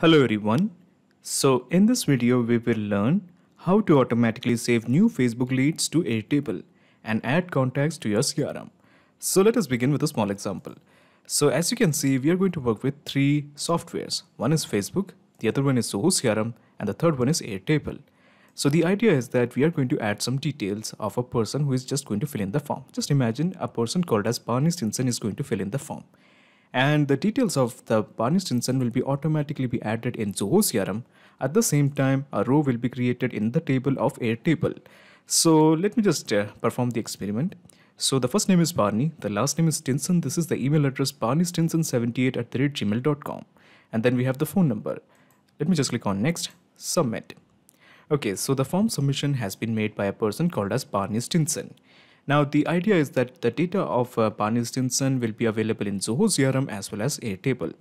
Hello everyone. So in this video we will learn how to automatically save new Facebook leads to a table and add contacts to your CRM. So let us begin with a small example. So as you can see we are going to work with three softwares. One is Facebook, the other one is Zoho CRM and the third one is Airtable. So the idea is that we are going to add some details of a person who is just going to fill in the form. Just imagine a person called as Barney Stinson is going to fill in the form and the details of the varnished Stinson will be automatically be added in Zoho CRM. At the same time, a row will be created in the table of Airtable. So let me just uh, perform the experiment. So the first name is Barney, the last name is Stinson. This is the email address barneystinson78 at the gmail.com. And then we have the phone number. Let me just click on next, submit. Okay, so the form submission has been made by a person called as Barney Stinson. Now the idea is that the data of uh, stinson will be available in Zoho CRM as well as Airtable.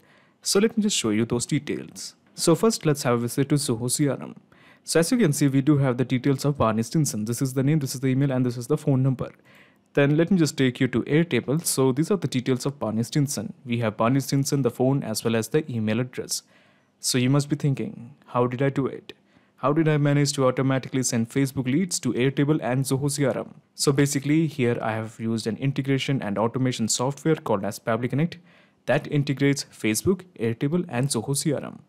So let me just show you those details. So first let's have a visit to Zoho CRM. So as you can see we do have the details of Barney stinson This is the name, this is the email and this is the phone number. Then let me just take you to Airtable. So these are the details of Barney stinson We have Barney stinson the phone as well as the email address. So you must be thinking, how did I do it? how did I manage to automatically send Facebook leads to Airtable and Zoho CRM? So basically here I have used an integration and automation software called as Public Connect that integrates Facebook, Airtable and Zoho CRM.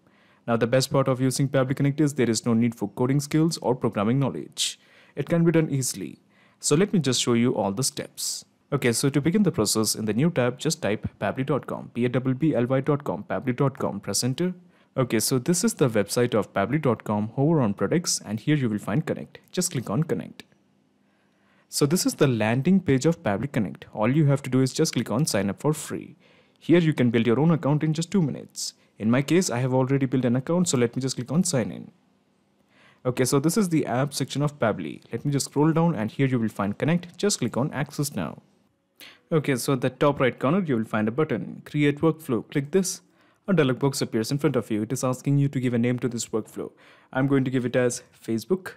Now the best part of using Public Connect is there is no need for coding skills or programming knowledge. It can be done easily. So let me just show you all the steps. Okay, so to begin the process in the new tab, just type pabli.com, p a b b l y.com, pabli.com, press enter, Okay, so this is the website of pabli.com. Hover on products and here you will find connect. Just click on connect. So this is the landing page of Pabli Connect. All you have to do is just click on sign up for free. Here you can build your own account in just 2 minutes. In my case, I have already built an account, so let me just click on sign in. Okay, so this is the app section of Pabli. Let me just scroll down and here you will find connect. Just click on access now. Okay, so at the top right corner, you will find a button, create workflow. Click this a dialog box appears in front of you. It is asking you to give a name to this workflow. I'm going to give it as Facebook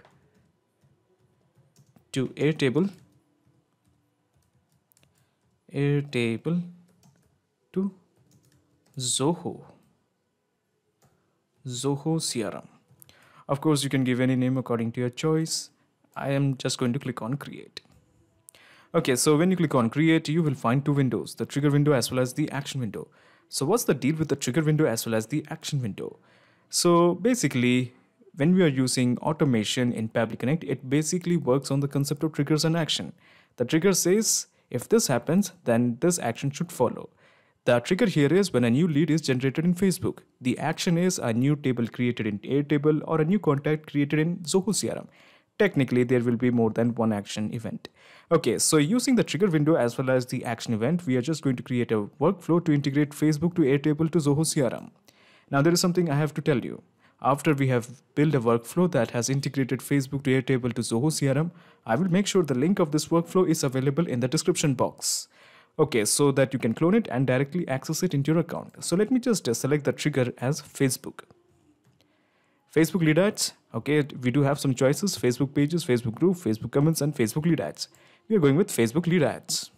to Airtable, Airtable to Zoho, Zoho CRM. Of course, you can give any name according to your choice. I am just going to click on create. Okay, so when you click on create, you will find two windows, the trigger window as well as the action window. So what's the deal with the trigger window as well as the action window? So basically, when we are using automation in Public Connect, it basically works on the concept of triggers and action. The trigger says, if this happens, then this action should follow. The trigger here is when a new lead is generated in Facebook. The action is a new table created in Airtable or a new contact created in Zoho CRM technically there will be more than one action event. Okay, so using the trigger window as well as the action event, we are just going to create a workflow to integrate Facebook to Airtable to Zoho CRM. Now there is something I have to tell you. After we have built a workflow that has integrated Facebook to Airtable to Zoho CRM, I will make sure the link of this workflow is available in the description box. Okay, so that you can clone it and directly access it into your account. So let me just select the trigger as Facebook. Facebook lead ads. Okay, we do have some choices Facebook pages, Facebook group, Facebook comments, and Facebook lead ads. We are going with Facebook lead ads.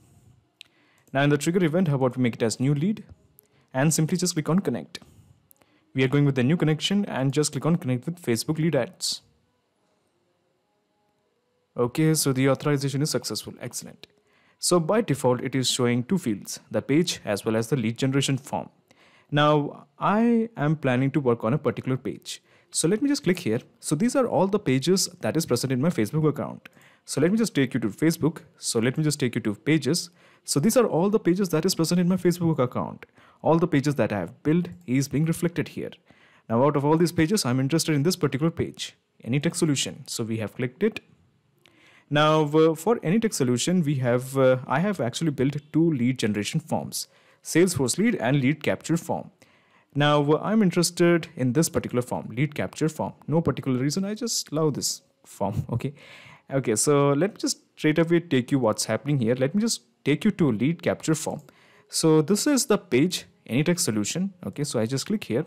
Now, in the trigger event, how about we make it as new lead and simply just click on connect. We are going with the new connection and just click on connect with Facebook lead ads. Okay, so the authorization is successful. Excellent. So by default, it is showing two fields, the page as well as the lead generation form. Now, I am planning to work on a particular page. So let me just click here. So these are all the pages that is present in my Facebook account. So let me just take you to Facebook. So let me just take you to pages. So these are all the pages that is present in my Facebook account. All the pages that I have built is being reflected here. Now out of all these pages, I'm interested in this particular page, any tech solution. So we have clicked it. Now uh, for any tech solution, we have uh, I have actually built two lead generation forms, Salesforce lead and lead capture form. Now I'm interested in this particular form, lead capture form. No particular reason, I just love this form, okay? Okay, so let me just straight away take you what's happening here. Let me just take you to lead capture form. So this is the page, AnyTech solution, okay? So I just click here.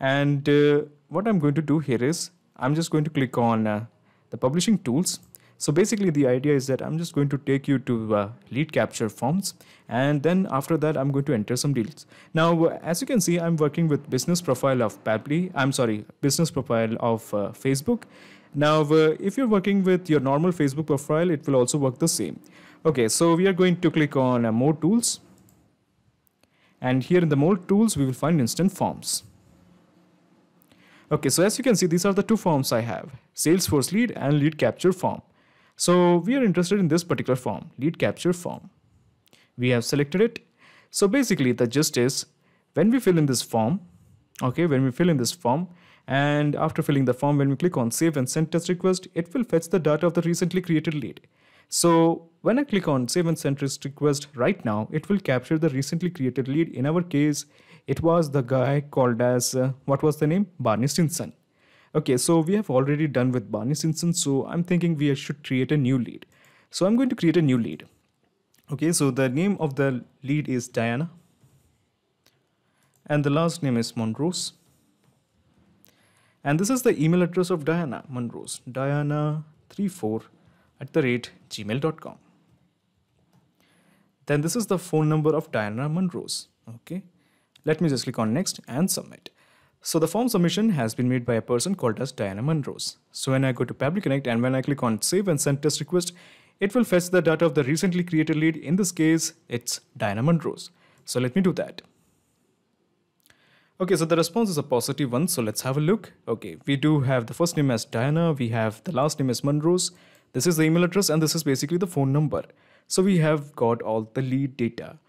And uh, what I'm going to do here is, I'm just going to click on uh, the publishing tools so basically the idea is that I'm just going to take you to uh, lead capture forms and then after that I'm going to enter some deals. Now uh, as you can see I'm working with business profile of Pably, I'm sorry business profile of uh, Facebook. Now uh, if you're working with your normal Facebook profile it will also work the same. Okay so we are going to click on uh, more tools and here in the more tools we will find instant forms. Okay, so as you can see, these are the two forms I have, Salesforce lead and lead capture form. So we are interested in this particular form, lead capture form. We have selected it. So basically the gist is when we fill in this form, okay, when we fill in this form and after filling the form, when we click on save and send test request, it will fetch the data of the recently created lead. So when I click on save and send test request right now, it will capture the recently created lead. In our case, it was the guy called as, uh, what was the name? Barney Stinson. Okay, so we have already done with Barney Simpson, so I'm thinking we should create a new lead. So I'm going to create a new lead. Okay, so the name of the lead is Diana. And the last name is Monrose. And this is the email address of Diana Monrose, diana34 at the rate gmail.com. Then this is the phone number of Diana Monrose. Okay, let me just click on next and submit. So the form submission has been made by a person called as Diana Munros. So when I go to Public Connect and when I click on save and send test request, it will fetch the data of the recently created lead. In this case, it's Diana Munros. So let me do that. Okay, so the response is a positive one. So let's have a look. Okay, we do have the first name as Diana. We have the last name as Munros. This is the email address and this is basically the phone number. So we have got all the lead data.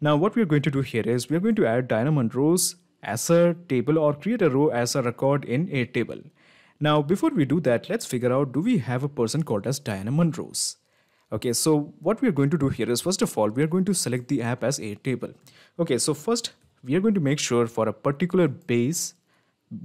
Now what we are going to do here is we are going to add Diana Munros as a table or create a row as a record in a table. Now, before we do that, let's figure out do we have a person called as Diana Monrose? Okay, so what we are going to do here is first of all, we are going to select the app as a table. Okay, so first we are going to make sure for a particular base,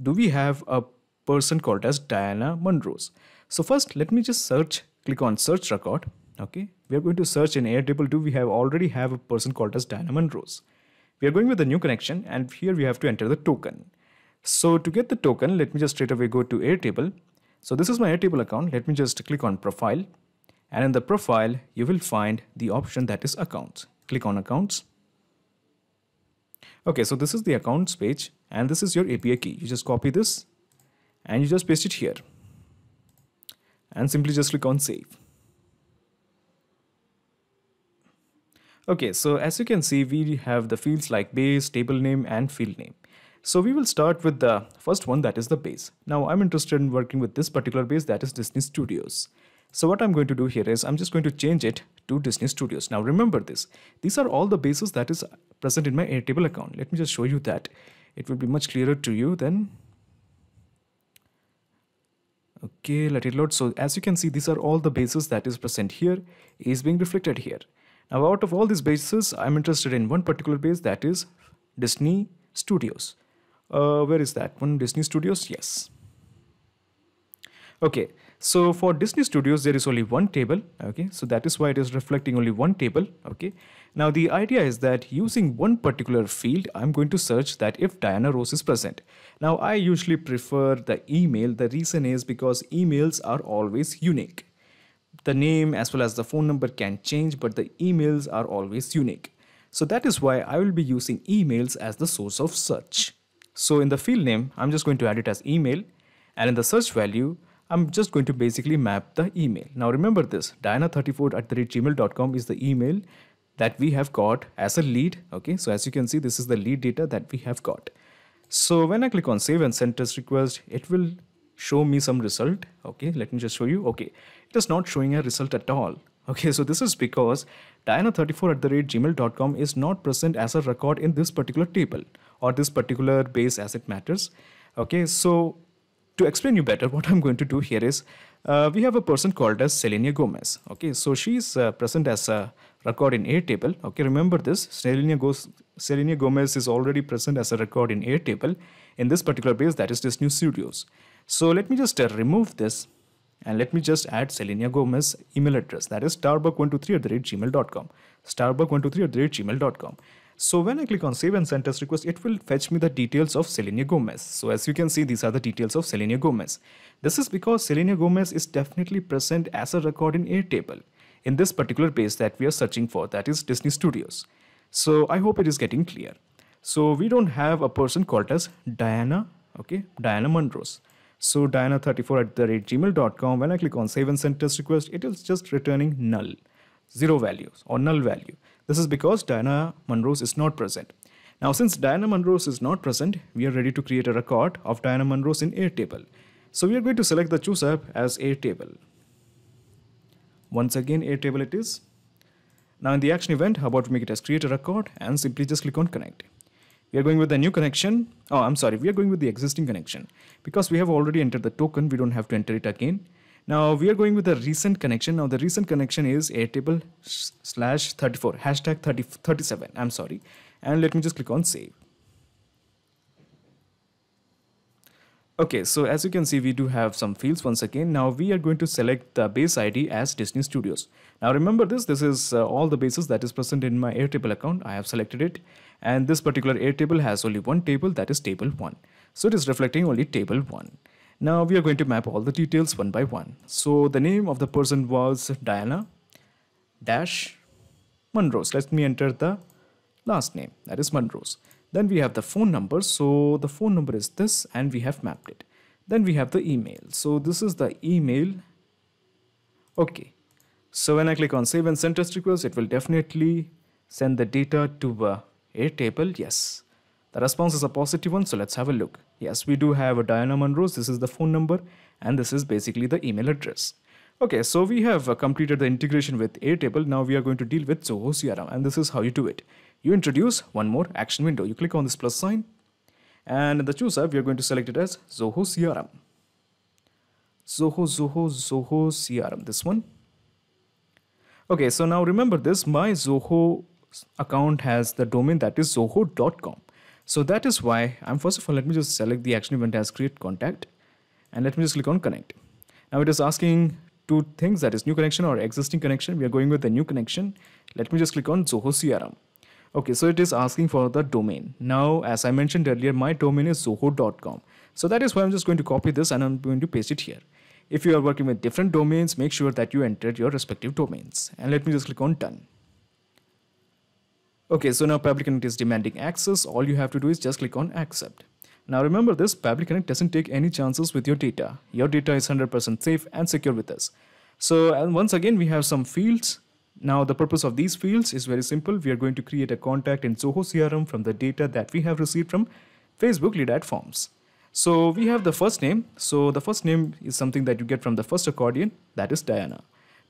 do we have a person called as Diana Monrose? So first, let me just search, click on search record. Okay, we are going to search in Airtable. Do we have already have a person called as Diana Monrose? we are going with a new connection and here we have to enter the token. So to get the token, let me just straight away go to Airtable. So this is my Airtable account. Let me just click on profile and in the profile, you will find the option that is accounts. Click on accounts. Okay, so this is the accounts page and this is your API key. You just copy this and you just paste it here and simply just click on save. Okay, so as you can see, we have the fields like base, table name, and field name. So we will start with the first one that is the base. Now I'm interested in working with this particular base that is Disney Studios. So what I'm going to do here is I'm just going to change it to Disney Studios. Now remember this, these are all the bases that is present in my Airtable account. Let me just show you that. It will be much clearer to you then. Okay, let it load. So as you can see, these are all the bases that is present here is being reflected here. Now out of all these bases, I'm interested in one particular base that is Disney Studios. Uh, where is that one? Disney Studios? Yes. Okay, so for Disney Studios, there is only one table. Okay, so that is why it is reflecting only one table. Okay, now the idea is that using one particular field, I'm going to search that if Diana Rose is present. Now I usually prefer the email. The reason is because emails are always unique. The name as well as the phone number can change but the emails are always unique. So that is why I will be using emails as the source of search. So in the field name, I'm just going to add it as email and in the search value, I'm just going to basically map the email. Now remember this, diana34 at gmail.com is the email that we have got as a lead. Okay, so as you can see, this is the lead data that we have got. So when I click on save and send test request, it will show me some result. Okay, let me just show you. Okay, it is not showing a result at all. Okay, so this is because diana34 at the rate gmail.com is not present as a record in this particular table or this particular base as it matters. Okay, so to explain you better, what I'm going to do here is uh, we have a person called as Selenia Gomez. Okay, so she's uh, present as a record in A table. Okay, remember this. Selenia, Selenia Gomez is already present as a record in A table in this particular base that is new Studios. So let me just uh, remove this and let me just add Selenia Gomez email address that is starbuck123 at the rate gmail.com. Starbuck123 at the rate gmail.com. So when I click on save and send test request, it will fetch me the details of Selenia Gomez. So as you can see, these are the details of Selenia Gomez. This is because Selenia Gomez is definitely present as a record in Airtable in this particular base that we are searching for, that is Disney Studios. So I hope it is getting clear. So we don't have a person called as Diana, okay, Diana Monrose. So diana34 at the rate gmail.com. When I click on save and send test request, it is just returning null, zero values or null value. This is because Diana Monrose is not present. Now, since Diana Monrose is not present, we are ready to create a record of Diana Monrose in Airtable. So we are going to select the choose app as Airtable. Once again, Airtable it is. Now in the action event, how about we make it as create a record and simply just click on connect we are going with the new connection oh i'm sorry we are going with the existing connection because we have already entered the token we don't have to enter it again now we are going with the recent connection now the recent connection is airtable slash 34 hashtag 30, 37 i'm sorry and let me just click on save Okay, so as you can see, we do have some fields once again. Now we are going to select the base ID as Disney Studios. Now remember this, this is uh, all the bases that is present in my Airtable account. I have selected it and this particular Airtable has only one table that is table 1. So it is reflecting only table 1. Now we are going to map all the details one by one. So the name of the person was Diana dash Monroes. Let me enter the last name that is Monroes. Then we have the phone number. So the phone number is this and we have mapped it. Then we have the email. So this is the email. Okay. So when I click on save and send test request, it will definitely send the data to uh, a table. Yes. The response is a positive one. So let's have a look. Yes, we do have a Diana Monroe. This is the phone number and this is basically the email address. Okay, so we have uh, completed the integration with Airtable. Now we are going to deal with Zoho CRM and this is how you do it you introduce one more action window. You click on this plus sign and in the chooser we are going to select it as Zoho CRM. Zoho, Zoho, Zoho CRM, this one. Okay, so now remember this, my Zoho account has the domain that is zoho.com. So that is why I'm first of all, let me just select the action event as create contact and let me just click on connect. Now it is asking two things that is new connection or existing connection. We are going with the new connection. Let me just click on Zoho CRM. Okay, so it is asking for the domain. Now, as I mentioned earlier, my domain is zoho.com. So that is why I'm just going to copy this and I'm going to paste it here. If you are working with different domains, make sure that you enter your respective domains. And let me just click on done. Okay, so now Public Connect is demanding access. All you have to do is just click on accept. Now remember this, Public Connect doesn't take any chances with your data. Your data is 100% safe and secure with us. So and once again, we have some fields now the purpose of these fields is very simple. We are going to create a contact in Zoho CRM from the data that we have received from Facebook lead ad forms. So we have the first name. So the first name is something that you get from the first accordion, that is Diana.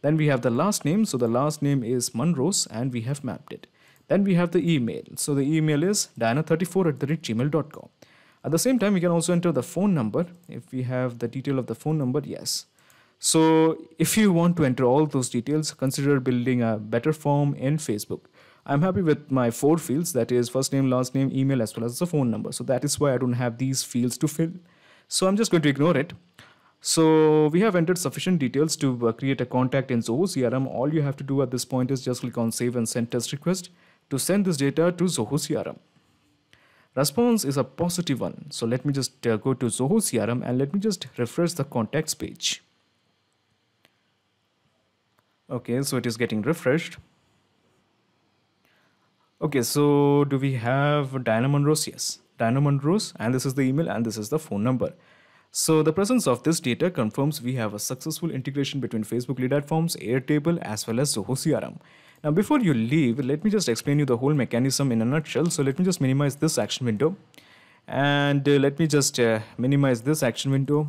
Then we have the last name. So the last name is Munrose and we have mapped it. Then we have the email. So the email is diana34 at the gmail.com. At the same time, we can also enter the phone number. If we have the detail of the phone number, yes. So if you want to enter all those details, consider building a better form in Facebook. I'm happy with my four fields that is first name, last name, email as well as the phone number. So that is why I don't have these fields to fill. So I'm just going to ignore it. So we have entered sufficient details to uh, create a contact in Zoho CRM. All you have to do at this point is just click on save and send test request to send this data to Zoho CRM. Response is a positive one. So let me just uh, go to Zoho CRM and let me just refresh the contacts page okay so it is getting refreshed okay so do we have Diana Rose? yes Diana Rose, and this is the email and this is the phone number so the presence of this data confirms we have a successful integration between Facebook lead Forms, Airtable as well as Zoho CRM now before you leave let me just explain you the whole mechanism in a nutshell so let me just minimize this action window and uh, let me just uh, minimize this action window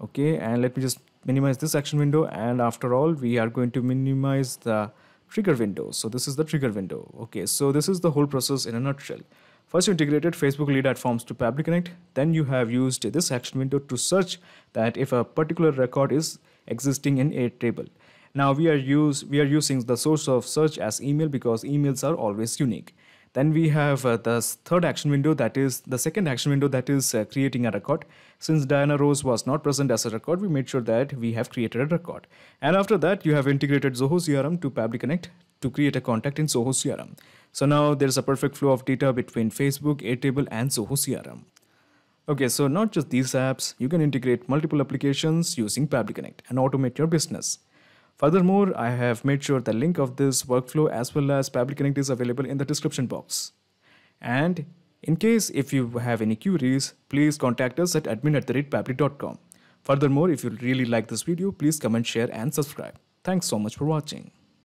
okay and let me just minimize this action window and after all we are going to minimize the trigger window so this is the trigger window okay so this is the whole process in a nutshell first you integrated facebook lead ad forms to public connect then you have used this action window to search that if a particular record is existing in a table now we are use we are using the source of search as email because emails are always unique then we have uh, the third action window, that is the second action window that is uh, creating a record. Since Diana Rose was not present as a record, we made sure that we have created a record. And after that, you have integrated Zoho CRM to Pabli Connect to create a contact in Zoho CRM. So now there's a perfect flow of data between Facebook, Airtable, and Zoho CRM. Okay, so not just these apps, you can integrate multiple applications using Pabli Connect and automate your business. Furthermore, I have made sure the link of this workflow as well as public Connect is available in the description box. And in case if you have any queries, please contact us at admin at Furthermore, if you really like this video, please comment, share and subscribe. Thanks so much for watching.